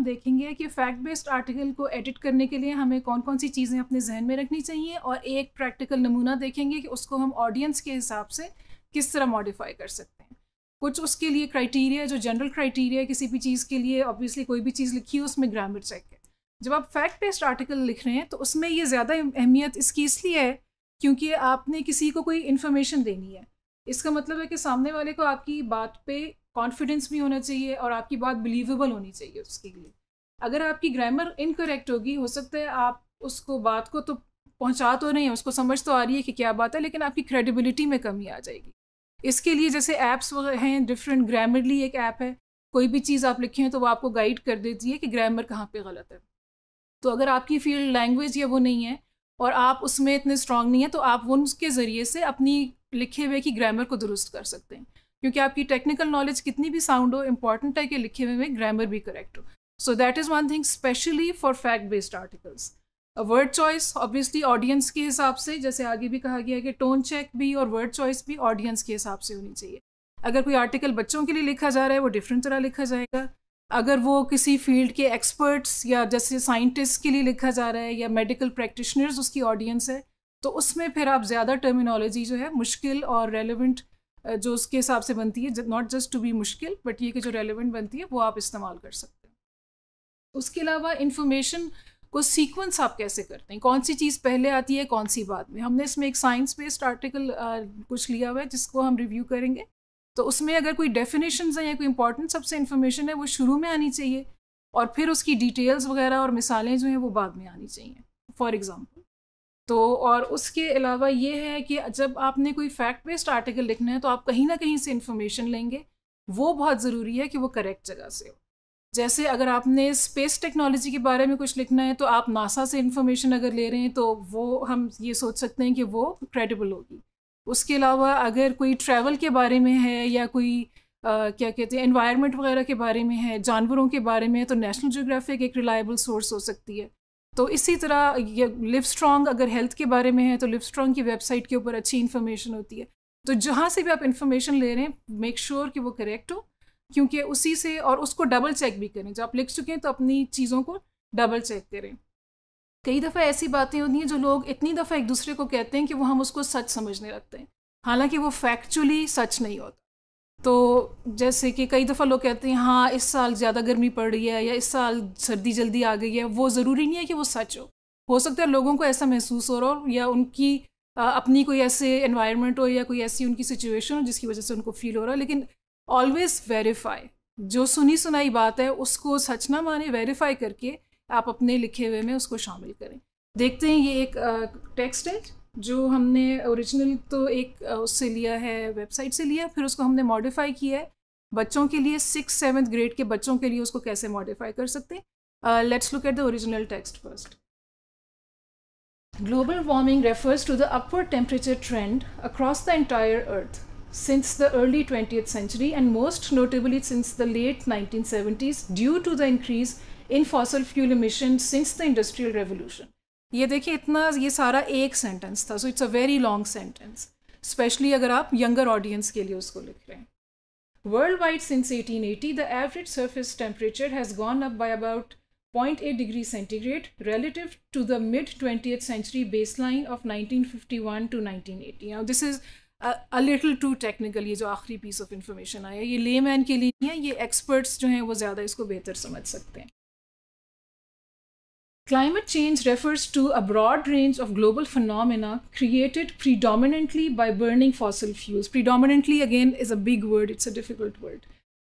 हम देखेंगे कि फैक्ट बेस्ड आर्टिकल को एडिट करने के लिए हमें कौन कौन सी चीज़ें अपने जहन में रखनी चाहिए और एक प्रैक्टिकल नमूना देखेंगे कि उसको हम ऑडियंस के हिसाब से किस तरह मॉडिफाई कर सकते हैं कुछ उसके लिए क्राइटेरिया जो जनरल क्राइटेरिया किसी भी चीज़ के लिए ऑब्वियसली कोई भी चीज़ लिखी हो उसमें ग्रामर चेक है जब आप फैक्ट बेस्ड आर्टिकल लिख रहे हैं तो उसमें ये ज़्यादा अहमियत इसकी इसलिए है क्योंकि आपने किसी को कोई इन्फॉर्मेशन देनी है इसका मतलब है कि सामने वाले को आपकी बात पे कॉन्फिडेंस भी होना चाहिए और आपकी बात बिलीवेबल होनी चाहिए उसके लिए अगर आपकी ग्रामर इनकरेक्ट होगी हो सकता है आप उसको बात को तो पहुंचा तो नहीं है उसको समझ तो आ रही है कि क्या बात है लेकिन आपकी क्रेडिबिलिटी में कमी आ जाएगी इसके लिए जैसे ऐप्स वगैरह हैं डिफरेंट ग्रामरली एक ऐप है कोई भी चीज़ आप हैं तो वो आपको गाइड कर देती है कि ग्रामर कहाँ पर गलत है तो अगर आपकी फील्ड लैंग्वेज या वो नहीं है और आप उसमें इतने स्ट्रांग नहीं है तो आप उनके ज़रिए से अपनी लिखे हुए की ग्रामर को दुरुस्त कर सकते हैं क्योंकि आपकी टेक्निकल नॉलेज कितनी भी साउंड हो इम्पॉर्टेंट है कि लिखे हुए में ग्रामर भी करेक्ट हो so that is one thing specially for fact based articles word choice obviously audience के हिसाब से जैसे आगे भी कहा गया है कि टोन चेक भी और वर्ड चॉइस भी ऑडियंस के हिसाब से होनी चाहिए अगर कोई आर्टिकल बच्चों के लिए लिखा जा रहा है वो डिफरेंट तरह लिखा जाएगा अगर वो किसी फील्ड के एक्सपर्ट्स या जैसे साइंटिस्ट के लिए लिखा जा रहा है या मेडिकल प्रैक्टिशनर्स उसकी ऑडियंस है तो उसमें फिर आप ज़्यादा टर्मिनोलॉजी जो है मुश्किल और रेलिवेंट जो उसके हिसाब से बनती है नॉट जस्ट टू बी मुश्किल बट ये कि जो रेलिवेंट बनती है वो आप इस्तेमाल कर सकते हैं उसके अलावा इन्फॉर्मेशन को सीक्वेंस आप कैसे करते हैं कौन सी चीज़ पहले आती है कौन सी बाद में हमने इसमें एक साइंस बेस्ड आर्टिकल कुछ लिया हुआ है जिसको हम रिव्यू करेंगे तो उसमें अगर कोई डेफिनेशन है या कोई इंपॉर्टेंट सबसे इन्फॉर्मेशन है वो शुरू में आनी चाहिए और फिर उसकी डिटेल्स वगैरह और मिसालें जो हैं वो बाद में आनी चाहिए फॉर एग्ज़ाम्पल तो और उसके अलावा ये है कि जब आपने कोई फैक्ट बेस्ड आर्टिकल लिखना है तो आप कहीं ना कहीं से इन्फॉर्मेशन लेंगे वो बहुत ज़रूरी है कि वो करेक्ट जगह से हो जैसे अगर आपने स्पेस टेक्नोलॉजी के बारे में कुछ लिखना है तो आप नासा से इन्फॉर्मेशन अगर ले रहे हैं तो वो हम ये सोच सकते हैं कि वो क्रेडिबल होगी उसके अलावा अगर कोई ट्रैवल के बारे में है या कोई आ, क्या कहते हैं इन्वायरमेंट वगैरह के बारे में है जानवरों के बारे में है तो नेशनल जोग्राफिक एक रिलायबल सोर्स हो सकती है तो इसी तरह ये लिव स्ट्रॉन्ग अगर हेल्थ के बारे में है तो लिव स्ट्रॉन्ग की वेबसाइट के ऊपर अच्छी इन्फॉर्मेशन होती है तो जहाँ से भी आप इन्फॉर्मेशन ले रहे हैं मेक श्योर sure कि वो करेक्ट हो क्योंकि उसी से और उसको डबल चेक भी करें जब आप लिख चुके हैं तो अपनी चीज़ों को डबल चेक करें कई दफ़ा ऐसी बातें होती हैं जो लोग इतनी दफ़ा एक दूसरे को कहते हैं कि वो हम उसको सच समझने लगते हैं हालांकि वो फैक्चुअली सच नहीं होता तो जैसे कि कई दफ़ा लोग कहते हैं हाँ इस साल ज़्यादा गर्मी पड़ रही है या इस साल सर्दी जल्दी आ गई है वो ज़रूरी नहीं है कि वो सच हो हो सकता है लोगों को ऐसा महसूस हो रहा हो या उनकी अपनी कोई ऐसे एनवायरनमेंट हो या कोई ऐसी उनकी सिचुएशन हो जिसकी वजह से उनको फील हो रहा है लेकिन ऑलवेज़ वेरीफाई जो सुनी सुनाई बात है उसको सच ना माने वेरीफाई करके आप अपने लिखे हुए में उसको शामिल करें देखते हैं ये एक टेक्स्ट है जो हमने ओरिजिनल तो एक उससे लिया है वेबसाइट से लिया फिर उसको हमने मॉडिफाई किया है बच्चों के लिए सिक्स सेवन्थ ग्रेड के बच्चों के लिए उसको कैसे मॉडिफाई कर सकते let's look at the original text first global warming refers to the upward temperature trend across the entire earth since the early twenty century and most notably since the late nineteen due to the increase in fossil fuel emission since the industrial revolution ये देखिए इतना ये सारा एक sentence था so it's a very long sentence specially अगर आप younger audience के लिए उसको लिख रहे हैं world wide since 1880 the average surface temperature has gone up by about 0.8 degree centigrade relative to the mid twenty century line of nineteen fifty to nineteen eighty और this is a little too technical ये जो आखिरी piece of information आया ये ले man के लिए नहीं है ये एक्सपर्ट्स जो हैं वो ज़्यादा इसको बेहतर समझ सकते हैं Climate change refers to a broad range of global phenomena created predominantly by burning fossil fuels. Predominantly, again, is a big word, it's a difficult word,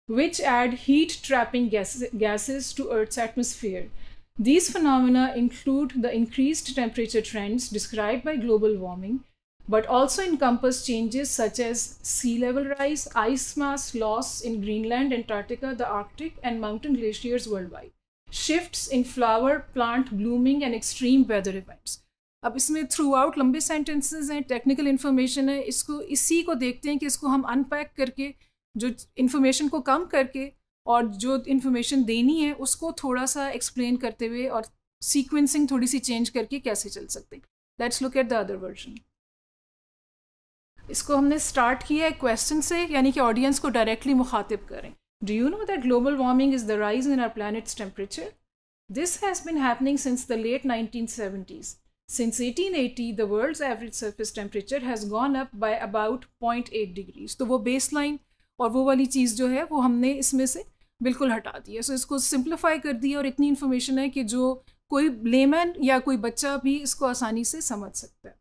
which add heat trapping gases, gases to Earth's atmosphere. These phenomena include the increased temperature trends described by global warming, but also encompass changes such as sea level rise, ice mass loss in Greenland, Antarctica, the Arctic, and mountain glaciers worldwide. shifts in flower, plant blooming and extreme weather events. अब इसमें throughout लंबे sentences हैं technical information है इसको इसी को देखते हैं कि इसको हम अनपैक करके जो इन्फॉर्मेशन को कम करके और जो इन्फॉर्मेशन देनी है उसको थोड़ा सा एक्सप्लेन करते हुए और सीक्वेंसिंग थोड़ी सी चेंज करके कैसे चल सकते हैं let's look at the other version इसको हमने स्टार्ट किया है क्वेश्चन से यानी कि ऑडियंस को डायरेक्टली मुखातिब करें Do you know that global warming is the rise in our planet's temperature? This has been happening since the late 1970s. Since 1880, the world's average surface temperature has gone up by about 0.8 degrees. तो वो baseline और वो वाली चीज़ जो है वो हमने इसमें से बिल्कुल हटा दी है सो so, इसको सिंप्लीफाई कर दिया और इतनी इन्फॉर्मेशन है कि जो कोई लेमैन या कोई बच्चा भी इसको आसानी से समझ सकता है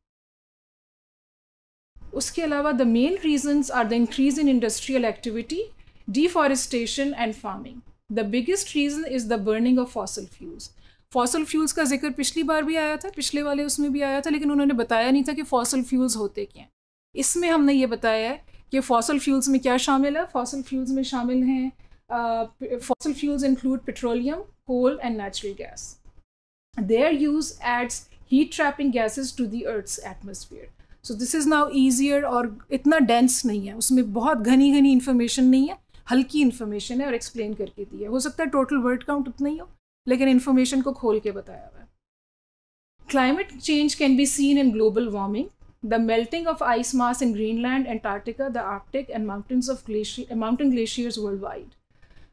उसके अलावा the main reasons are the increase in industrial activity deforestation and farming the biggest reason is the burning of fossil fuels fossil fuels का जिक्र पिछली बार भी आया था पिछले वाले उसमें भी आया था लेकिन उन्होंने बताया नहीं था कि फॉसल फ्यूल्स होते क्या हैं इसमें हमने ये बताया है कि फॉसल फ्यूल्स में क्या शामिल है फॉसल फ्यूल्स में शामिल हैं fossil fuels include petroleum coal and natural gas their use adds heat trapping gases to the earth's atmosphere so this is now easier और इतना डेंस नहीं है उसमें बहुत घनी घनी इन्फॉर्मेशन नहीं है हल्की इन्फॉर्मेशन है और एक्सप्लेन करके दी है हो सकता है टोटल वर्ड काउंट उतना ही हो लेकिन इन्फॉर्मेशन को खोल के बताया हुआ है climate change can be seen in global warming the melting of ice mass in Greenland Antarctica the Arctic and mountains of glacier mountain glaciers world wide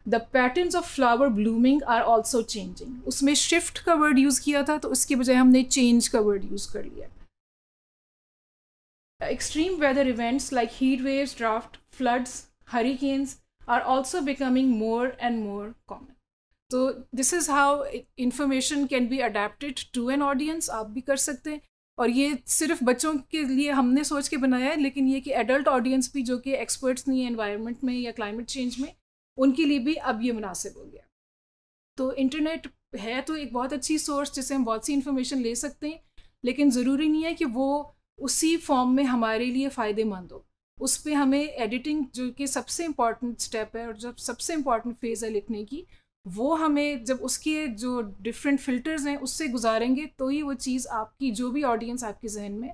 the pattern of flower blooming are also changing उसमें shift का word use किया था तो उसके बजाय हमने change का word use कर लिया extreme weather events like heat waves drought floods hurricanes are also becoming more and more common. तो this is how information can be adapted to an audience आप भी कर सकते हैं और ये सिर्फ बच्चों के लिए हमने सोच के बनाया है लेकिन ये कि एडल्ट ऑडियंस भी जो कि एक्सपर्ट्स नहीं है इन्वायरमेंट में या क्लाइमेट चेंज में उनके लिए भी अब ये मुनासिब हो गया तो इंटरनेट है तो एक बहुत अच्छी सोर्स जिससे हम बहुत सी इन्फॉर्मेशन ले सकते हैं लेकिन ज़रूरी नहीं है कि वो उसी फॉर्म में हमारे लिए फ़ायदेमंद हो उस पर हमें एडिटिंग जो कि सबसे इम्पॉर्टेंट स्टेप है और जब सबसे इम्पॉर्टेंट फेज़ है लिखने की वो हमें जब उसके जो डिफरेंट फिल्टर्स हैं उससे गुजारेंगे तो ही वो चीज़ आपकी जो भी ऑडियंस आपके जहन में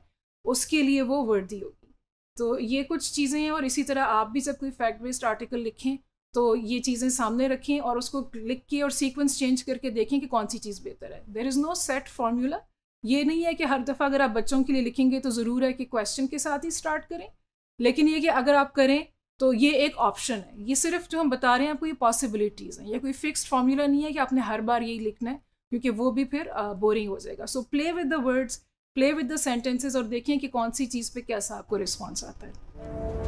उसके लिए वो वर्दी होगी तो ये कुछ चीज़ें हैं और इसी तरह आप भी जब कोई फैक्ट बेस्ड आर्टिकल लिखें तो ये चीज़ें सामने रखें और उसको लिख के और सीक्वेंस चेंज करके देखें कि कौन सी चीज़ बेहतर है there is no set formula ये नहीं है कि हर दफ़ा अगर आप बच्चों के लिए लिखेंगे तो ज़रूर है कि क्वेश्चन के साथ ही स्टार्ट करें लेकिन ये कि अगर आप करें तो ये एक ऑप्शन है ये सिर्फ जो हम बता रहे हैं आपको ये पॉसिबिलिटीज़ हैं ये कोई फिक्स्ड फार्मूला नहीं है कि आपने हर बार यही लिखना है क्योंकि वो भी फिर बोरिंग हो जाएगा so play with the words play with the sentences और देखें कि कौन सी चीज़ पे कैसा आपको रिस्पॉन्स आता है